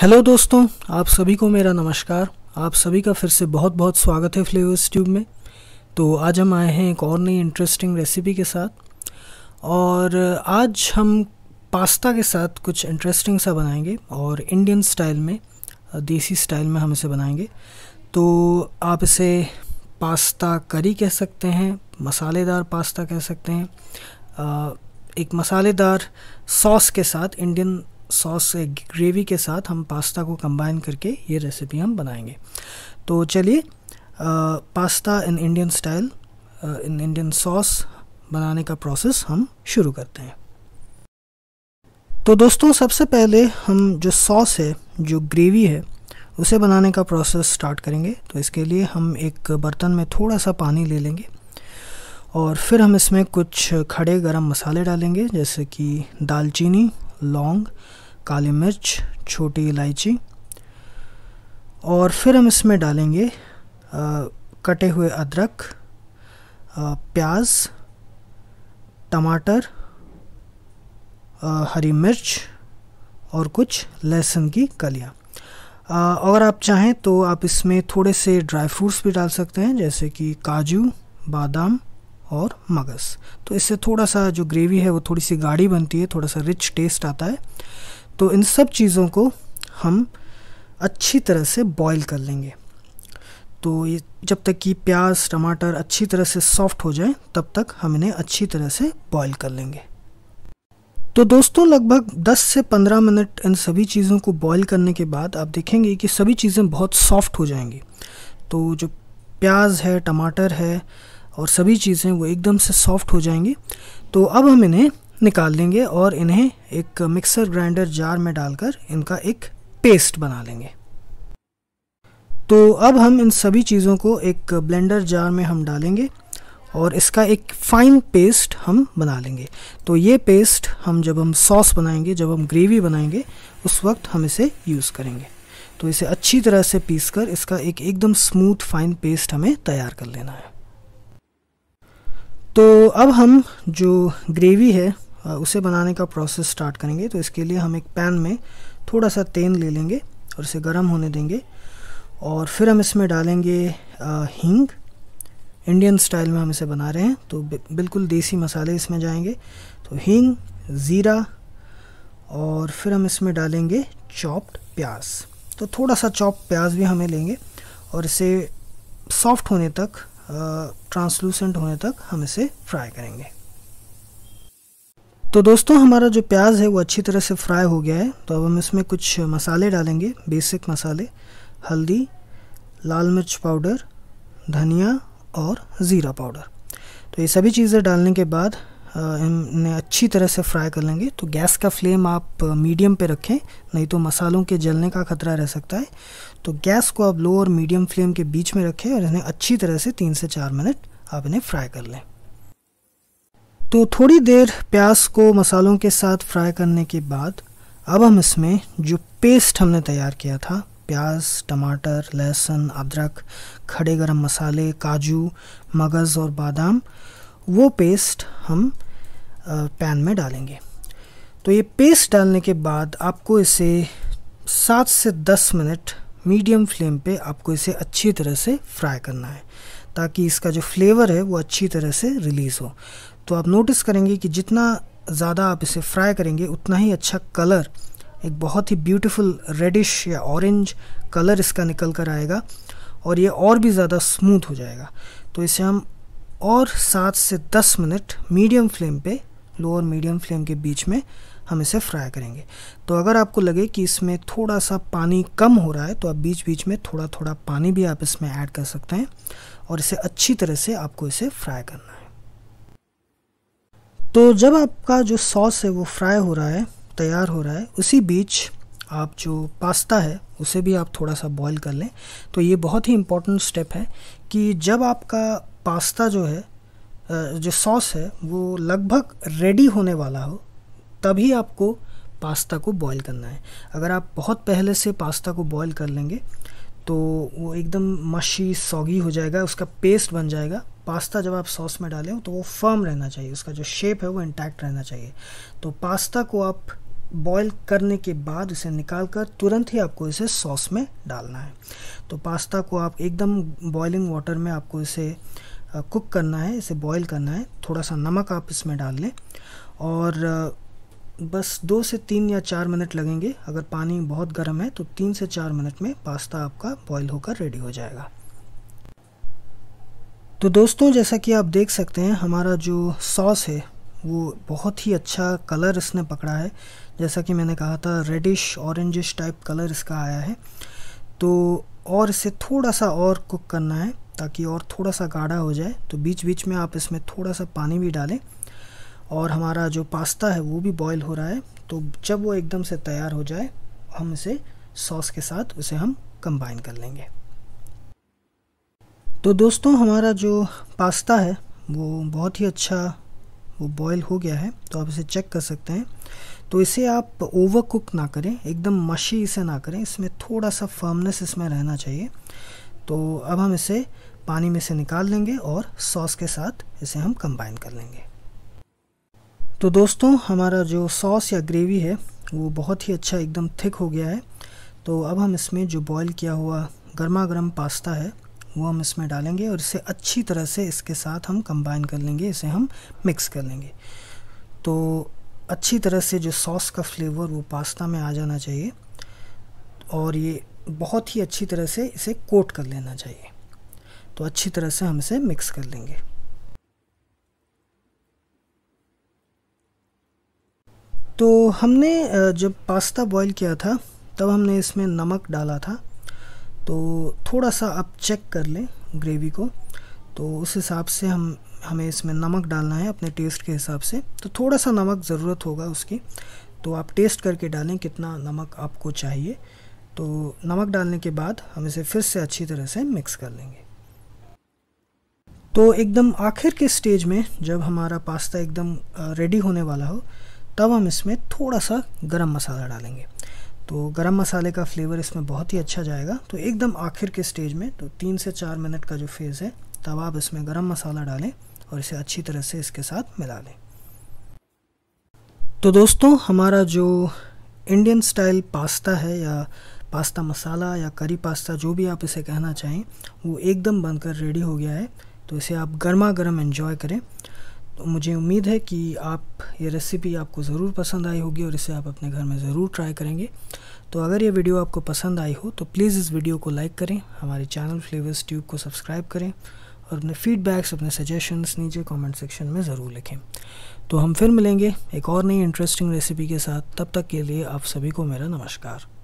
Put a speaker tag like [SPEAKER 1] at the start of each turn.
[SPEAKER 1] hello दोस्तों आप सभी को मेरा नमस्कार आप सभी का फिर से बहुत बहुत स्वागत है फ्लेवर्स ट्यूब में तो आज हम आए हैं एक और नई इंटरेस्टिंग रेसिपी के साथ और आज हम पास्ता के साथ कुछ इंटरेस्टिंग सा बनाएंगे और इंडियन स्टाइल में देसी स्टाइल में हम इसे बनाएंगे तो आप इसे पास्ता करी कह सकते हैं मसालेदार पास्ता कह सकते हैं एक मसालेदार सॉस के साथ इंडियन सॉस ग्रेवी के साथ हम पास्ता को कंबाइन करके ये रेसिपी हम बनाएंगे तो चलिए pasta in Indian style in Indian sauce बनाने का प्रोसेस हम शुरू करते हैं तो दोस्तों सबसे पहले हम जो सॉस है जो ग्रेवी है उसे बनाने का प्रोसेस स्टार्ट करेंगे तो इसके लिए हम एक बर्तन में थोड़ा सा पानी ले लेंगे और फिर हम इसमें कुछ खड़े गरम मसाले डालेंगे जैसे कि दालचीनी लौंग काली मिर्च छोटी इलायची और फिर हम इसमें डालेंगे आ, कटे हुए अदरक प्याज टमाटर आ, हरी मिर्च और कुछ लहसुन की कलियाँ अगर आप चाहें तो आप इसमें थोड़े से ड्राई फ्रूट्स भी डाल सकते हैं जैसे कि काजू बादाम और मगस तो इससे थोड़ा सा जो ग्रेवी है वो थोड़ी सी गाढ़ी बनती है थोड़ा सा रिच टेस्ट आता है तो इन सब चीज़ों को हम अच्छी तरह से बॉईल कर लेंगे तो ये जब तक कि प्याज टमाटर अच्छी तरह से सॉफ्ट हो जाए तब तक हम इन्हें अच्छी तरह से बॉईल कर लेंगे तो दोस्तों लगभग 10 से 15 मिनट इन सभी चीज़ों को बॉईल करने के बाद आप देखेंगे कि सभी चीज़ें बहुत सॉफ्ट हो जाएंगी तो जो प्याज है टमाटर है और सभी चीज़ें वो एकदम से सॉफ्ट हो जाएंगी तो अब हम इन्हें निकाल लेंगे और इन्हें एक मिक्सर ग्राइंडर जार में डालकर इनका एक पेस्ट बना लेंगे तो अब हम इन सभी चीज़ों को एक ब्लेंडर जार में हम डालेंगे और इसका एक फ़ाइन पेस्ट हम बना लेंगे तो ये पेस्ट हम जब हम सॉस बनाएंगे जब हम ग्रेवी बनाएंगे उस वक्त हम इसे यूज़ करेंगे तो इसे अच्छी तरह से पीस कर इसका एक एकदम स्मूथ फाइन पेस्ट हमें तैयार कर लेना है तो अब हम जो ग्रेवी है उसे बनाने का प्रोसेस स्टार्ट करेंगे तो इसके लिए हम एक पैन में थोड़ा सा तेल ले लेंगे और इसे गर्म होने देंगे और फिर हम इसमें डालेंगे हींग इंडियन स्टाइल में हम इसे बना रहे हैं तो बिल्कुल देसी मसाले इसमें जाएंगे तो हींग ज़ीरा और फिर हम इसमें डालेंगे चॉप्ड प्याज तो थोड़ा सा चॉप प्याज भी हमें लेंगे और इसे सॉफ्ट होने तक ट्रांसलूसेंट होने तक हम इसे फ्राई करेंगे तो दोस्तों हमारा जो प्याज है वो अच्छी तरह से फ्राई हो गया है तो अब हम इसमें कुछ मसाले डालेंगे बेसिक मसाले हल्दी लाल मिर्च पाउडर धनिया और ज़ीरा पाउडर तो ये सभी चीज़ें डालने के बाद इन्हें अच्छी तरह से फ्राई कर लेंगे तो गैस का फ्लेम आप मीडियम पे रखें नहीं तो मसालों के जलने का खतरा रह सकता है तो गैस को आप लो और मीडियम फ्लेम के बीच में रखें और इन्हें अच्छी तरह से तीन से चार मिनट आप इन्हें फ्राई कर लें तो थोड़ी देर प्याज को मसालों के साथ फ्राई करने के बाद अब हम इसमें जो पेस्ट हमने तैयार किया था प्याज टमाटर लहसुन अदरक खड़े गरम मसाले काजू मगज़ और बादाम वो पेस्ट हम पैन में डालेंगे तो ये पेस्ट डालने के बाद आपको इसे सात से दस मिनट मीडियम फ्लेम पे आपको इसे अच्छी तरह से फ्राई करना है ताकि इसका जो फ्लेवर है वो अच्छी तरह से रिलीज़ हो तो आप नोटिस करेंगे कि जितना ज़्यादा आप इसे फ्राई करेंगे उतना ही अच्छा कलर एक बहुत ही ब्यूटीफुल रेडिश या ऑरेंज कलर इसका निकल कर आएगा और ये और भी ज़्यादा स्मूथ हो जाएगा तो इसे हम और सात से दस मिनट मीडियम फ्लेम पे लो और मीडियम फ्लेम के बीच में हम इसे फ्राई करेंगे तो अगर आपको लगे कि इसमें थोड़ा सा पानी कम हो रहा है तो आप बीच बीच में थोड़ा थोड़ा पानी भी आप इसमें ऐड कर सकते हैं और इसे अच्छी तरह से आपको इसे फ्राई करना है तो जब आपका जो सॉस है वो फ्राई हो रहा है तैयार हो रहा है उसी बीच आप जो पास्ता है उसे भी आप थोड़ा सा बॉईल कर लें तो ये बहुत ही इम्पोर्टेंट स्टेप है कि जब आपका पास्ता जो है जो सॉस है वो लगभग रेडी होने वाला हो तभी आपको पास्ता को बॉईल करना है अगर आप बहुत पहले से पास्ता को बॉईल कर लेंगे तो वो एकदम मशी सॉगी हो जाएगा उसका पेस्ट बन जाएगा पास्ता जब आप सॉस में डालें तो वो फर्म रहना चाहिए उसका जो शेप है वो इंटैक्ट रहना चाहिए तो पास्ता को आप बॉईल करने के बाद उसे निकाल कर तुरंत ही आपको इसे सॉस में डालना है तो पास्ता को आप एकदम बॉइलिंग वाटर में आपको इसे कुक करना है इसे बॉईल करना है थोड़ा सा नमक आप इसमें डाल लें और बस दो से तीन या चार मिनट लगेंगे अगर पानी बहुत गर्म है तो तीन से चार मिनट में पास्ता आपका बॉईल होकर रेडी हो जाएगा तो दोस्तों जैसा कि आप देख सकते हैं हमारा जो सॉस है वो बहुत ही अच्छा कलर इसने पकड़ा है जैसा कि मैंने कहा था रेडिश ऑरेंजिश टाइप कलर इसका आया है तो और इसे थोड़ा सा और कुक करना है ताकि और थोड़ा सा गाढ़ा हो जाए तो बीच बीच में आप इसमें थोड़ा सा पानी भी डालें और हमारा जो पास्ता है वो भी बॉयल हो रहा है तो जब वो एकदम से तैयार हो जाए हम इसे सॉस के साथ उसे हम कंबाइन कर लेंगे तो दोस्तों हमारा जो पास्ता है वो बहुत ही अच्छा वो बॉयल हो गया है तो आप इसे चेक कर सकते हैं तो इसे आप ओवर कुक ना करें एकदम मशी इसे ना करें इसमें थोड़ा सा फर्मनेस इसमें रहना चाहिए तो अब हम इसे पानी में से निकाल लेंगे और सॉस के साथ इसे हम कंबाइन कर लेंगे तो दोस्तों हमारा जो सॉस या ग्रेवी है वो बहुत ही अच्छा एकदम थिक हो गया है तो अब हम इसमें जो बॉईल किया हुआ गर्मा गर्म पास्ता है वो हम इसमें डालेंगे और इसे अच्छी तरह से इसके साथ हम कंबाइन कर लेंगे इसे हम मिक्स कर लेंगे तो अच्छी तरह से जो सॉस का फ्लेवर वो पास्ता में आ जाना चाहिए और ये बहुत ही अच्छी तरह से इसे कोट कर लेना चाहिए तो अच्छी तरह से हम इसे मिक्स कर लेंगे तो हमने जब पास्ता बॉईल किया था तब हमने इसमें नमक डाला था तो थोड़ा सा आप चेक कर लें ग्रेवी को तो उस हिसाब से हम हमें इसमें नमक डालना है अपने टेस्ट के हिसाब से तो थोड़ा सा नमक ज़रूरत होगा उसकी तो आप टेस्ट करके डालें कितना नमक आपको चाहिए तो नमक डालने के बाद हम इसे फिर से अच्छी तरह से मिक्स कर लेंगे तो एकदम आखिर के स्टेज में जब हमारा पास्ता एकदम रेडी होने वाला हो तब हम इसमें थोड़ा सा गरम मसाला डालेंगे तो गरम मसाले का फ्लेवर इसमें बहुत ही अच्छा जाएगा तो एकदम आखिर के स्टेज में तो तीन से चार मिनट का जो फेज़ है तब आप इसमें गरम मसाला डालें और इसे अच्छी तरह से इसके साथ मिला लें तो दोस्तों हमारा जो इंडियन स्टाइल पास्ता है या पास्ता मसाला या करी पास्ता जो भी आप इसे कहना चाहें वो एकदम बनकर रेडी हो गया है तो इसे आप गर्मा गर्म इन्जॉय करें तो मुझे उम्मीद है कि आप ये रेसिपी आपको ज़रूर पसंद आई होगी और इसे आप अपने घर में ज़रूर ट्राई करेंगे तो अगर ये वीडियो आपको पसंद आई हो तो प्लीज़ इस वीडियो को लाइक करें हमारे चैनल फ्लेवर्स ट्यूब को सब्सक्राइब करें और अपने फीडबैक्स अपने सजेशंस नीचे कमेंट सेक्शन में ज़रूर लिखें तो हम फिर मिलेंगे एक और नई इंटरेस्टिंग रेसिपी के साथ तब तक के लिए आप सभी को मेरा नमस्कार